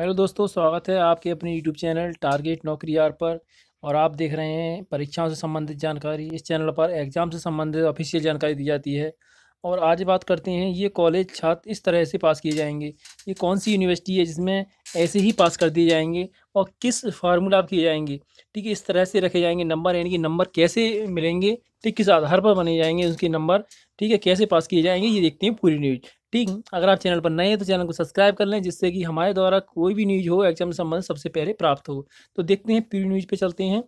hello दोस्तों स्वागत है आपके अपने यूट्यूब चैनल टारगेट नौकरी आर पर और आप देख रहे हैं परीक्षाओं से संबंधित जानकारी इस चैनल पर एग्ज़ाम से संबंधित ऑफिशियल जानकारी दी जाती है और आज बात करते हैं ये कॉलेज छात्र इस तरह से पास किए जाएंगे ये कौन सी यूनिवर्सिटी है जिसमें ऐसे ही पास कर दिए जाएंगे और किस फार्मूला किए जाएंगे ठीक है इस तरह से रखे जाएंगे नंबर यानी कि नंबर कैसे मिलेंगे ठीक किस आधार पर बने जाएंगे उसके नंबर ठीक है कैसे पास किए जाएंगे ये देखते हैं पूरी न्यूज ठीक अगर आप चैनल पर नए हैं तो चैनल को सब्सक्राइब कर लें जिससे कि हमारे द्वारा कोई भी न्यूज हो एग्जाम से संबंध सबसे पहले प्राप्त हो तो देखते हैं पूरी न्यूज पे चलते हैं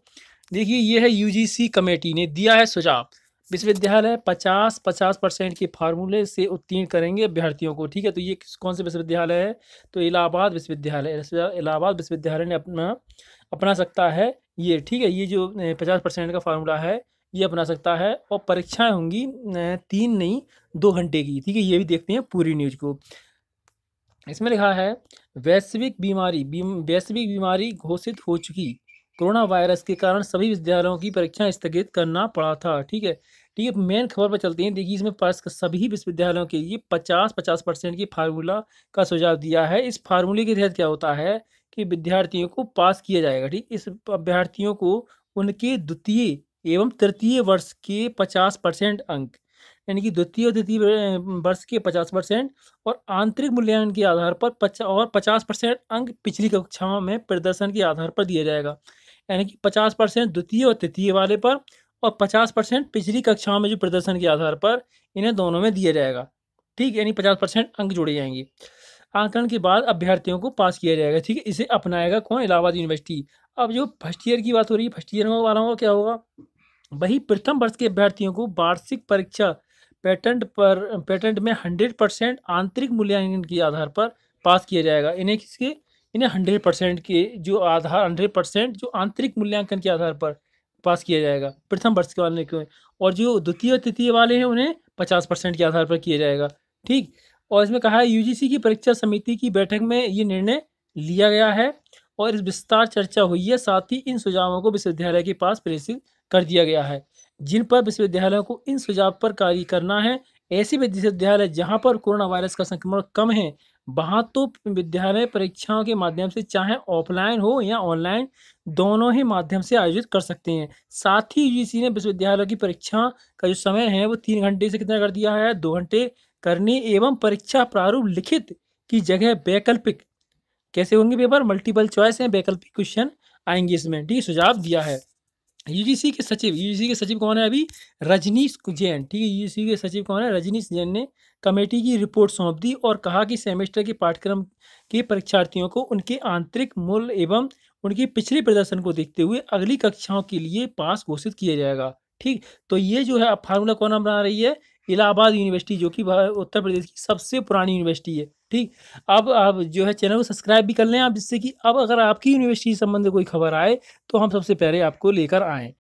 देखिए ये है यूजीसी कमेटी ने दिया है सुझाव विश्वविद्यालय पचास पचास परसेंट के फार्मूले से उत्तीर्ण करेंगे अभ्यर्थियों को ठीक है तो ये कौन से विश्वविद्यालय है तो इलाहाबाद विश्वविद्यालय इलाहाबाद विश्वविद्यालय ने अपना अपना सकता है ये ठीक है ये जो पचास परसेंट का फार्मूला है ये अपना सकता है और परीक्षाएं होंगी तीन नहीं दो घंटे की ठीक है ये भी देखते हैं पूरी न्यूज को इसमें लिखा है वैश्विक बीमारी वैश्विक बीमारी घोषित हो चुकी कोरोना वायरस के कारण सभी विद्यालयों की परीक्षाएं स्थगित करना पड़ा था ठीक है ठीक है मेन खबर पर चलते हैं देखिए इसमें पास सभी विश्वविद्यालयों के लिए पचास पचास परसेंट की फार्मूला का सुझाव दिया है इस फार्मूले के तहत क्या होता है कि विद्यार्थियों को पास किया जाएगा ठीक इस अभ्यर्थियों को उनके द्वितीय एवं तृतीय वर्ष के पचास परसेंट अंक यानी कि द्वितीय और तृतीय वर्ष के पचास परसेंट और आंतरिक मूल्यांकन के आधार पर पचा और पचास परसेंट अंक पिछली कक्षाओं में प्रदर्शन के आधार पर दिया जाएगा यानी कि पचास परसेंट द्वितीय और तृतीय वाले पर और पचास परसेंट पिछली कक्षाओं में जो प्रदर्शन के आधार पर इन्हें दोनों में दिया जाएगा ठीक यानी पचास परसेंट अंक जोड़े जाएंगे आंकलन के बाद अभ्यर्थियों को पास किया जाएगा ठीक है इसे अपनाएगा कौन इलाहाबाद यूनिवर्सिटी अब जो फर्स्ट ईयर की बात हो रही है फर्स्ट ईयर वालों का क्या होगा वही प्रथम वर्ष के अभ्यर्थियों को वार्षिक परीक्षा पेटेंट पर पेटेंट में हंड्रेड परसेंट आंतरिक मूल्यांकन के आधार पर पास किया जाएगा इन्हें किसके इन्हें हंड्रेड परसेंट के जो आधार हंड्रेड परसेंट जो आंतरिक मूल्यांकन के आधार पर पास किया जाएगा प्रथम वर्ष के वाले के और जो द्वितीय और तृतीय वाले हैं उन्हें पचास परसेंट के आधार पर किया जाएगा ठीक और इसमें कहा है यूजीसी की परीक्षा समिति की बैठक में ये निर्णय लिया गया है और इस विस्तार चर्चा हुई है साथ ही इन सुझावों को विश्वविद्यालय के पास प्रेषित कर दिया गया है जिन पर विश्वविद्यालयों को इन सुझाव पर कार्य करना है ऐसे विश्वविद्यालय जहाँ पर कोरोना वायरस का संक्रमण कम है वहाँ तो विद्यालय परीक्षाओं के माध्यम से चाहे ऑफलाइन हो या ऑनलाइन दोनों ही माध्यम से आयोजित कर सकते हैं साथ ही यूजीसी ने विश्वविद्यालयों की परीक्षा का जो समय है वो तीन घंटे से कितना कर दिया है दो घंटे करने एवं परीक्षा प्रारूप लिखित की जगह वैकल्पिक कैसे होंगे पेपर मल्टीपल चॉइस हैं वैकल्पिक क्वेश्चन आएंगे इसमें ठीक सुझाव दिया है यूजीसी के सचिव यूजीसी के सचिव कौन है अभी रजनीश जैन ठीक है यूजीसी के सचिव कौन है रजनीश जैन ने कमेटी की रिपोर्ट सौंप दी और कहा कि सेमेस्टर के पाठ्यक्रम के परीक्षार्थियों को उनके आंतरिक मूल्य एवं उनके पिछले प्रदर्शन को देखते हुए अगली कक्षाओं के लिए पास घोषित किया जाएगा ठीक तो ये जो है अब फार्मूला कौन बना रही है इलाहाबाद यूनिवर्सिटी जो कि उत्तर प्रदेश की सबसे पुरानी यूनिवर्सिटी है ठीक अब आप जो है चैनल को सब्सक्राइब भी कर लें आप जिससे कि अब अगर आपकी यूनिवर्सिटी से संबंधित कोई खबर आए तो हम सबसे पहले आपको लेकर आएँ